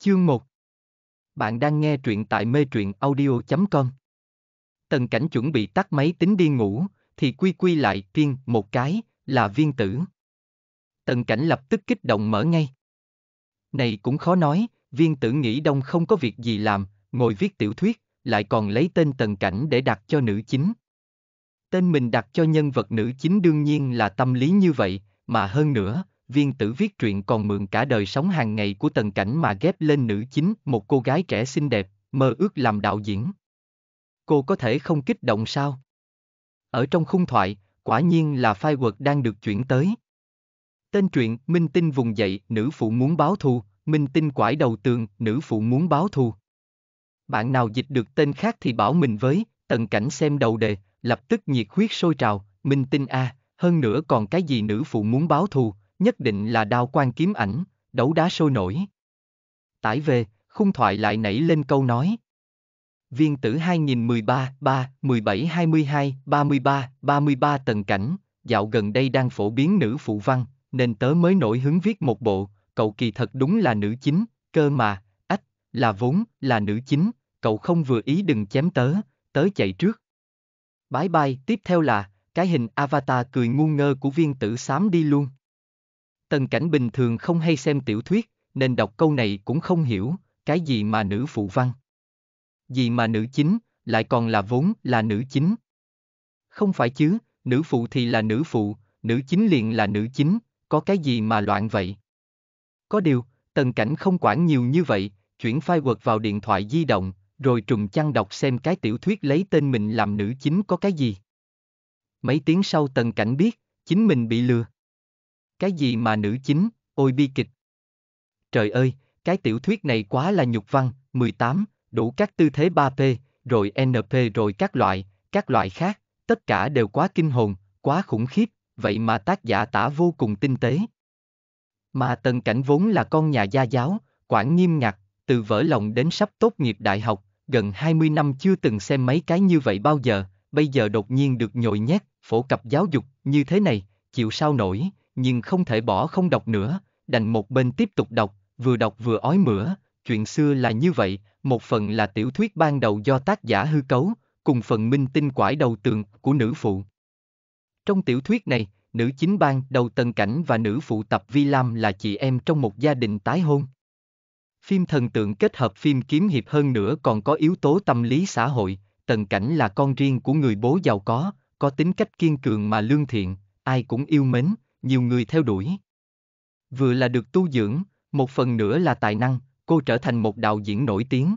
Chương 1 Bạn đang nghe truyện tại mê truyện audio.com Tần cảnh chuẩn bị tắt máy tính đi ngủ, thì quy quy lại tiên một cái, là viên tử. Tần cảnh lập tức kích động mở ngay. Này cũng khó nói, viên tử nghĩ đông không có việc gì làm, ngồi viết tiểu thuyết, lại còn lấy tên tần cảnh để đặt cho nữ chính. Tên mình đặt cho nhân vật nữ chính đương nhiên là tâm lý như vậy, mà hơn nữa, viên tử viết truyện còn mượn cả đời sống hàng ngày của tần cảnh mà ghép lên nữ chính, một cô gái trẻ xinh đẹp, mơ ước làm đạo diễn. Cô có thể không kích động sao? Ở trong khung thoại, quả nhiên là phai quật đang được chuyển tới. Tên truyện, Minh Tinh vùng dậy, nữ phụ muốn báo thù, Minh Tinh quải đầu tường, nữ phụ muốn báo thù. Bạn nào dịch được tên khác thì bảo mình với, tần cảnh xem đầu đề, lập tức nhiệt huyết sôi trào, Minh Tinh A, à, hơn nữa còn cái gì nữ phụ muốn báo thù, nhất định là đao quan kiếm ảnh, đấu đá sôi nổi. Tải về, khung thoại lại nảy lên câu nói. Viên tử 2013, 3, 17, 22, 33, 33 tầng cảnh, dạo gần đây đang phổ biến nữ phụ văn, nên tớ mới nổi hứng viết một bộ, cậu kỳ thật đúng là nữ chính, cơ mà, ách, là vốn, là nữ chính, cậu không vừa ý đừng chém tớ, tớ chạy trước. Bái bai, tiếp theo là, cái hình avatar cười ngu ngơ của viên tử xám đi luôn. Tần Cảnh bình thường không hay xem tiểu thuyết, nên đọc câu này cũng không hiểu, cái gì mà nữ phụ văn. Gì mà nữ chính, lại còn là vốn là nữ chính. Không phải chứ, nữ phụ thì là nữ phụ, nữ chính liền là nữ chính, có cái gì mà loạn vậy? Có điều, Tần Cảnh không quản nhiều như vậy, chuyển file quật vào điện thoại di động, rồi trùng chăn đọc xem cái tiểu thuyết lấy tên mình làm nữ chính có cái gì. Mấy tiếng sau Tần Cảnh biết, chính mình bị lừa. Cái gì mà nữ chính, ôi bi kịch. Trời ơi, cái tiểu thuyết này quá là nhục văn, 18, đủ các tư thế 3P, rồi NP rồi các loại, các loại khác, tất cả đều quá kinh hồn, quá khủng khiếp, vậy mà tác giả tả vô cùng tinh tế. Mà Tần Cảnh vốn là con nhà gia giáo, quản nghiêm ngặt, từ vỡ lòng đến sắp tốt nghiệp đại học, gần 20 năm chưa từng xem mấy cái như vậy bao giờ, bây giờ đột nhiên được nhồi nhét, phổ cập giáo dục như thế này, chịu sao nổi, nhưng không thể bỏ không đọc nữa, đành một bên tiếp tục đọc, vừa đọc vừa ói mửa, chuyện xưa là như vậy, một phần là tiểu thuyết ban đầu do tác giả hư cấu, cùng phần minh tinh quải đầu tường của nữ phụ. Trong tiểu thuyết này, nữ chính bang đầu Tần Cảnh và nữ phụ tập Vi Lam là chị em trong một gia đình tái hôn. Phim thần tượng kết hợp phim kiếm hiệp hơn nữa còn có yếu tố tâm lý xã hội, Tần Cảnh là con riêng của người bố giàu có, có tính cách kiên cường mà lương thiện, ai cũng yêu mến, nhiều người theo đuổi. Vừa là được tu dưỡng, một phần nữa là tài năng, cô trở thành một đạo diễn nổi tiếng.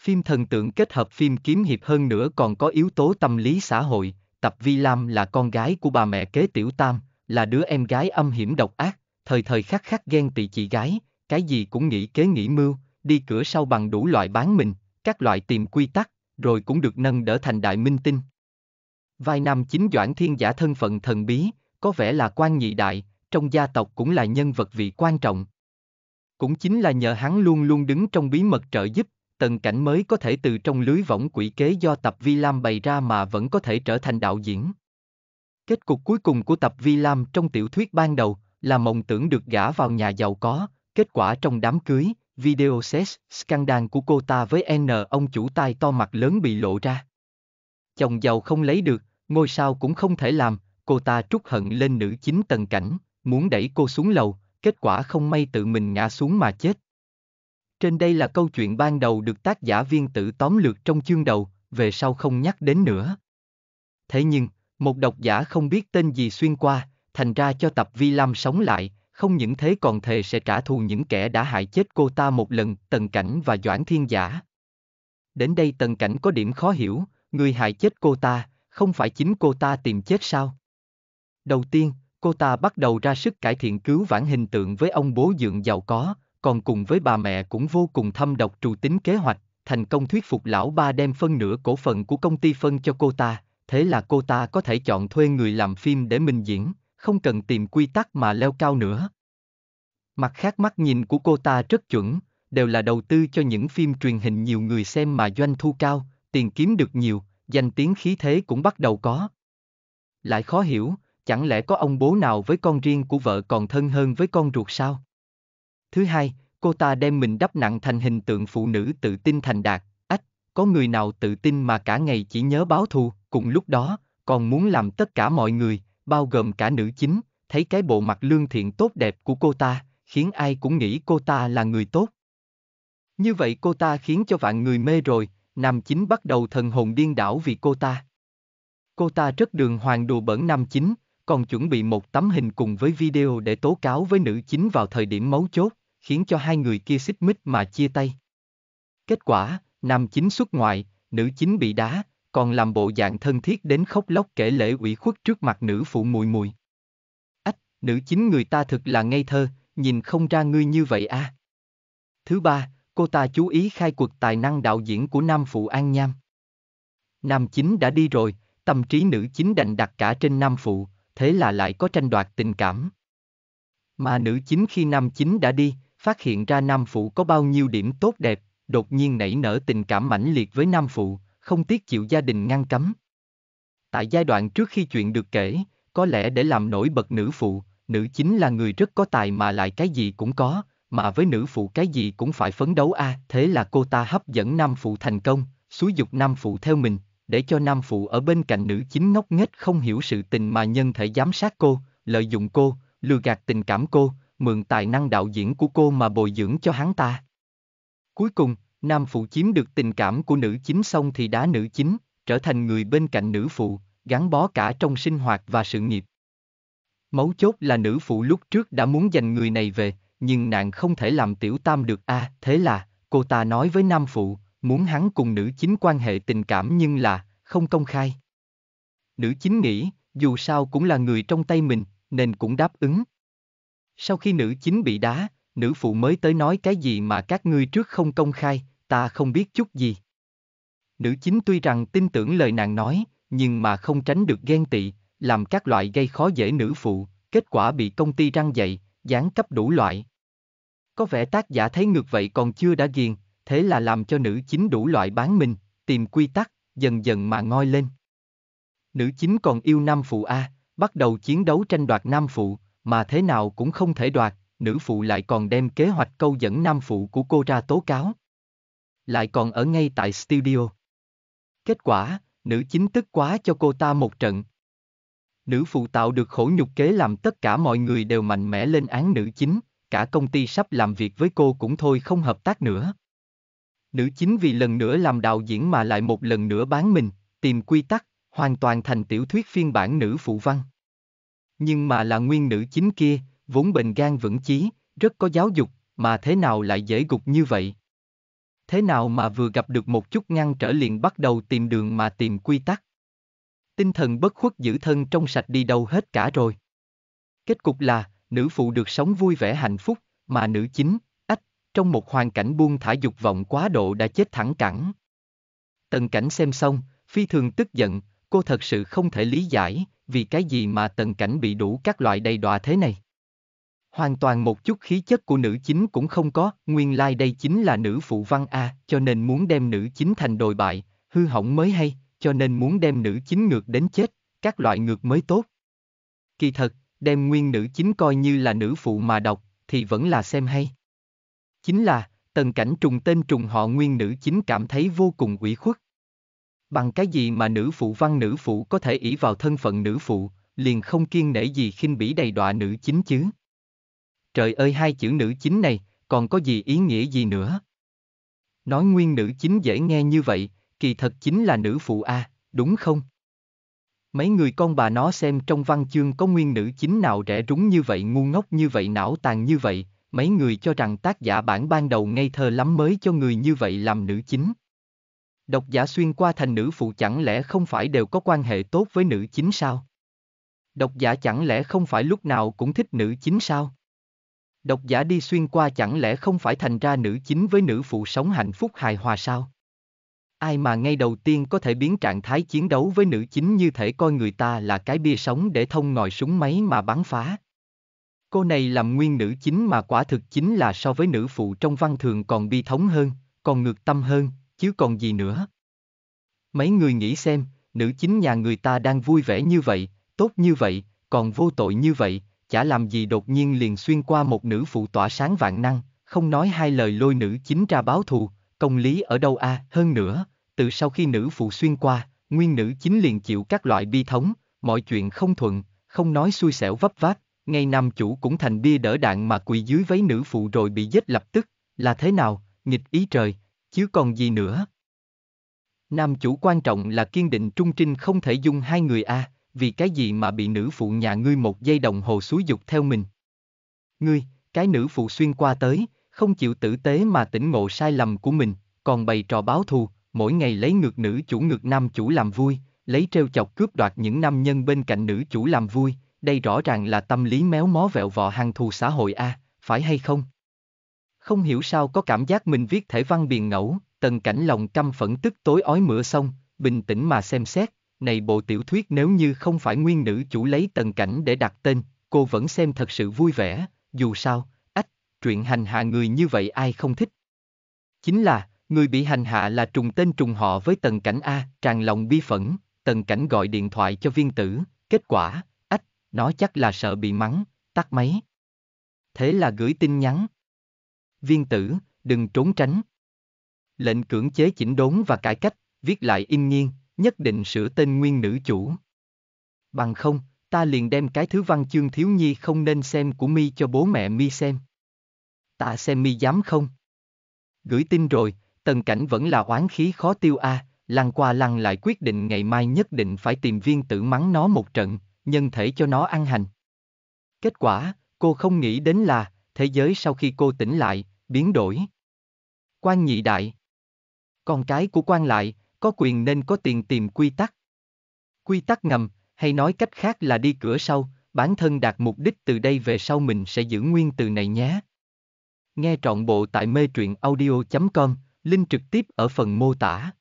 Phim thần tượng kết hợp phim kiếm hiệp hơn nữa còn có yếu tố tâm lý xã hội, Tập Vi Lam là con gái của bà mẹ kế Tiểu Tam, là đứa em gái âm hiểm độc ác, thời thời khắc khắc ghen tị chị gái, cái gì cũng nghĩ kế nghĩ mưu, đi cửa sau bằng đủ loại bán mình, các loại tìm quy tắc, rồi cũng được nâng đỡ thành đại minh tinh. Vài năm chính Doãn Thiên giả thân phận thần bí, có vẻ là quan nhị đại, trong gia tộc cũng là nhân vật vị quan trọng. Cũng chính là nhờ hắn luôn luôn đứng trong bí mật trợ giúp, tần cảnh mới có thể từ trong lưới võng quỷ kế do tập Vi Lam bày ra mà vẫn có thể trở thành đạo diễn. Kết cục cuối cùng của tập Vi Lam trong tiểu thuyết ban đầu là mộng tưởng được gả vào nhà giàu có, kết quả trong đám cưới, video sex scandal của cô ta với N ông chủ tai to mặt lớn bị lộ ra. Chồng giàu không lấy được, ngôi sao cũng không thể làm, cô ta trút hận lên nữ chính tần cảnh, muốn đẩy cô xuống lầu, kết quả không may tự mình ngã xuống mà chết. Trên đây là câu chuyện ban đầu được tác giả viên tử tóm lược trong chương đầu, về sau không nhắc đến nữa. Thế nhưng, một độc giả không biết tên gì xuyên qua, thành ra cho tập Vi Lam sống lại, không những thế còn thề sẽ trả thù những kẻ đã hại chết cô ta một lần, Tần Cảnh và Doãn Thiên Giả. Đến đây Tần Cảnh có điểm khó hiểu, người hại chết cô ta, không phải chính cô ta tìm chết sao? Đầu tiên, cô ta bắt đầu ra sức cải thiện cứu vãn hình tượng với ông bố dượng giàu có, còn cùng với bà mẹ cũng vô cùng thâm độc trù tính kế hoạch, thành công thuyết phục lão ba đem phân nửa cổ phần của công ty phân cho cô ta, thế là cô ta có thể chọn thuê người làm phim để mình diễn, không cần tìm quy tắc mà leo cao nữa. Mặt khác mắt nhìn của cô ta rất chuẩn, đều là đầu tư cho những phim truyền hình nhiều người xem mà doanh thu cao, tiền kiếm được nhiều, danh tiếng khí thế cũng bắt đầu có. Lại khó hiểu, chẳng lẽ có ông bố nào với con riêng của vợ còn thân hơn với con ruột sao? Thứ hai, cô ta đem mình đắp nặng thành hình tượng phụ nữ tự tin thành đạt, ách, có người nào tự tin mà cả ngày chỉ nhớ báo thù, cùng lúc đó, còn muốn làm tất cả mọi người, bao gồm cả nữ chính, thấy cái bộ mặt lương thiện tốt đẹp của cô ta, khiến ai cũng nghĩ cô ta là người tốt. Như vậy cô ta khiến cho vạn người mê rồi, nam chính bắt đầu thần hồn điên đảo vì cô ta. Cô ta rất đường hoàng đùa bẩn nam chính, còn chuẩn bị một tấm hình cùng với video để tố cáo với nữ chính vào thời điểm mấu chốt, khiến cho hai người kia xích mích mà chia tay. Kết quả, nam chính xuất ngoại, nữ chính bị đá, còn làm bộ dạng thân thiết đến khóc lóc kể lễ ủy khuất trước mặt nữ phụ mùi mùi. Ách, nữ chính người ta thực là ngây thơ, nhìn không ra ngươi như vậy a. À. Thứ ba, cô ta chú ý khai cuộc tài năng đạo diễn của nam phụ An Nham. Nam chính đã đi rồi, tâm trí nữ chính đành đặt cả trên nam phụ, thế là lại có tranh đoạt tình cảm. Mà nữ chính khi nam chính đã đi, phát hiện ra nam phụ có bao nhiêu điểm tốt đẹp, đột nhiên nảy nở tình cảm mãnh liệt với nam phụ, không tiếc chịu gia đình ngăn cấm. Tại giai đoạn trước khi chuyện được kể, có lẽ để làm nổi bật nữ phụ, nữ chính là người rất có tài mà lại cái gì cũng có, mà với nữ phụ cái gì cũng phải phấn đấu a, à, thế là cô ta hấp dẫn nam phụ thành công, xúi dục nam phụ theo mình, để cho nam phụ ở bên cạnh nữ chính ngốc nghếch không hiểu sự tình mà nhân thể giám sát cô, lợi dụng cô, lừa gạt tình cảm cô, mượn tài năng đạo diễn của cô mà bồi dưỡng cho hắn ta. Cuối cùng, nam phụ chiếm được tình cảm của nữ chính xong thì đá nữ chính, trở thành người bên cạnh nữ phụ, gắn bó cả trong sinh hoạt và sự nghiệp. Mấu chốt là nữ phụ lúc trước đã muốn giành người này về, nhưng nàng không thể làm tiểu tam được a à, thế là, cô ta nói với nam phụ, muốn hắn cùng nữ chính quan hệ tình cảm nhưng là, không công khai. Nữ chính nghĩ, dù sao cũng là người trong tay mình, nên cũng đáp ứng. Sau khi nữ chính bị đá, nữ phụ mới tới nói cái gì mà các ngươi trước không công khai, ta không biết chút gì. Nữ chính tuy rằng tin tưởng lời nàng nói, nhưng mà không tránh được ghen tị, làm các loại gây khó dễ nữ phụ, kết quả bị công ty răng dậy, giáng cấp đủ loại. Có vẻ tác giả thấy ngược vậy còn chưa đã ghiền, thế là làm cho nữ chính đủ loại bán mình, tìm quy tắc, dần dần mà ngoi lên. Nữ chính còn yêu nam phụ A, bắt đầu chiến đấu tranh đoạt nam phụ, mà thế nào cũng không thể đoạt, nữ phụ lại còn đem kế hoạch câu dẫn nam phụ của cô ra tố cáo. Lại còn ở ngay tại studio. Kết quả, nữ chính tức quá cho cô ta một trận. Nữ phụ tạo được khổ nhục kế làm tất cả mọi người đều mạnh mẽ lên án nữ chính, cả công ty sắp làm việc với cô cũng thôi không hợp tác nữa. Nữ chính vì lần nữa làm đạo diễn mà lại một lần nữa bán mình, tìm quy tắc, hoàn toàn thành tiểu thuyết phiên bản nữ phụ văn. Nhưng mà là nguyên nữ chính kia, vốn bệnh gan vững chí, rất có giáo dục, mà thế nào lại dễ gục như vậy? Thế nào mà vừa gặp được một chút ngăn trở liền bắt đầu tìm đường mà tìm quy tắc? Tinh thần bất khuất giữ thân trong sạch đi đâu hết cả rồi. Kết cục là, nữ phụ được sống vui vẻ hạnh phúc, mà nữ chính, trong một hoàn cảnh buông thả dục vọng quá độ đã chết thẳng cẳng. Tần cảnh xem xong, phi thường tức giận, cô thật sự không thể lý giải, vì cái gì mà tần cảnh bị đủ các loại đầy đọa thế này. Hoàn toàn một chút khí chất của nữ chính cũng không có, nguyên lai like đây chính là nữ phụ văn A, cho nên muốn đem nữ chính thành đồi bại, hư hỏng mới hay, cho nên muốn đem nữ chính ngược đến chết, các loại ngược mới tốt. Kỳ thật, đem nguyên nữ chính coi như là nữ phụ mà đọc, thì vẫn là xem hay. Chính là, tần cảnh trùng tên trùng họ nguyên nữ chính cảm thấy vô cùng ủy khuất. Bằng cái gì mà nữ phụ văn nữ phụ có thể ỷ vào thân phận nữ phụ, liền không kiên nể gì khinh bỉ đầy đọa nữ chính chứ? Trời ơi hai chữ nữ chính này, còn có gì ý nghĩa gì nữa? Nói nguyên nữ chính dễ nghe như vậy, kỳ thật chính là nữ phụ a, à, đúng không? Mấy người con bà nó xem trong văn chương có nguyên nữ chính nào rẻ rúng như vậy ngu ngốc như vậy não tàn như vậy, mấy người cho rằng tác giả bản ban đầu ngây thơ lắm mới cho người như vậy làm nữ chính. Độc giả xuyên qua thành nữ phụ chẳng lẽ không phải đều có quan hệ tốt với nữ chính sao? Độc giả chẳng lẽ không phải lúc nào cũng thích nữ chính sao? Độc giả đi xuyên qua chẳng lẽ không phải thành ra nữ chính với nữ phụ sống hạnh phúc hài hòa sao? Ai mà ngay đầu tiên có thể biến trạng thái chiến đấu với nữ chính như thể coi người ta là cái bia sống để thông ngòi súng máy mà bắn phá. Cô này làm nguyên nữ chính mà quả thực chính là so với nữ phụ trong văn thường còn bi thống hơn, còn ngược tâm hơn, chứ còn gì nữa. Mấy người nghĩ xem, nữ chính nhà người ta đang vui vẻ như vậy, tốt như vậy, còn vô tội như vậy, chả làm gì đột nhiên liền xuyên qua một nữ phụ tỏa sáng vạn năng, không nói hai lời lôi nữ chính ra báo thù, công lý ở đâu a, à? hơn nữa, từ sau khi nữ phụ xuyên qua, nguyên nữ chính liền chịu các loại bi thống, mọi chuyện không thuận, không nói xui xẻo vấp váp, ngay nam chủ cũng thành bia đỡ đạn mà quỳ dưới váy nữ phụ rồi bị giết lập tức, là thế nào, nghịch ý trời, chứ còn gì nữa. Nam chủ quan trọng là kiên định trung trinh không thể dung hai người a, à, vì cái gì mà bị nữ phụ nhà ngươi một giây đồng hồ xúi dục theo mình. Ngươi, cái nữ phụ xuyên qua tới, không chịu tử tế mà tỉnh ngộ sai lầm của mình, còn bày trò báo thù, mỗi ngày lấy ngược nữ chủ ngược nam chủ làm vui, lấy trêu chọc cướp đoạt những nam nhân bên cạnh nữ chủ làm vui, đây rõ ràng là tâm lý méo mó vẹo vọ hàng thù xã hội a, à, phải hay không? Không hiểu sao có cảm giác mình viết thể văn biền ngẫu, tần cảnh lòng căm phẫn tức tối ói mửa xong, bình tĩnh mà xem xét, này bộ tiểu thuyết nếu như không phải nguyên nữ chủ lấy tần cảnh để đặt tên, cô vẫn xem thật sự vui vẻ, dù sao, ách, truyện hành hạ người như vậy ai không thích. Chính là, người bị hành hạ là trùng tên trùng họ với tần cảnh A, tràn lòng bi phẫn, tần cảnh gọi điện thoại cho viên tử, kết quả, nó chắc là sợ bị mắng, tắt máy. Thế là gửi tin nhắn. Viên tử, đừng trốn tránh. Lệnh cưỡng chế chỉnh đốn và cải cách, viết lại im nghiêng, nhất định sửa tên nguyên nữ chủ. Bằng không, ta liền đem cái thứ văn chương thiếu nhi không nên xem của mi cho bố mẹ mi xem. Ta xem mi dám không? Gửi tin rồi, tần cảnh vẫn là oán khí khó tiêu a, à, lăn qua lăn lại quyết định ngày mai nhất định phải tìm viên tử mắng nó một trận, nhân thể cho nó ăn hành. Kết quả, cô không nghĩ đến là, thế giới sau khi cô tỉnh lại, biến đổi. Quan nhị đại Con cái của quan lại, có quyền nên có tiền tìm quy tắc. Quy tắc ngầm, hay nói cách khác là đi cửa sau, bản thân đạt mục đích từ đây về sau mình sẽ giữ nguyên từ này nhé. Nghe trọn bộ tại mê truyện audio.com, link trực tiếp ở phần mô tả.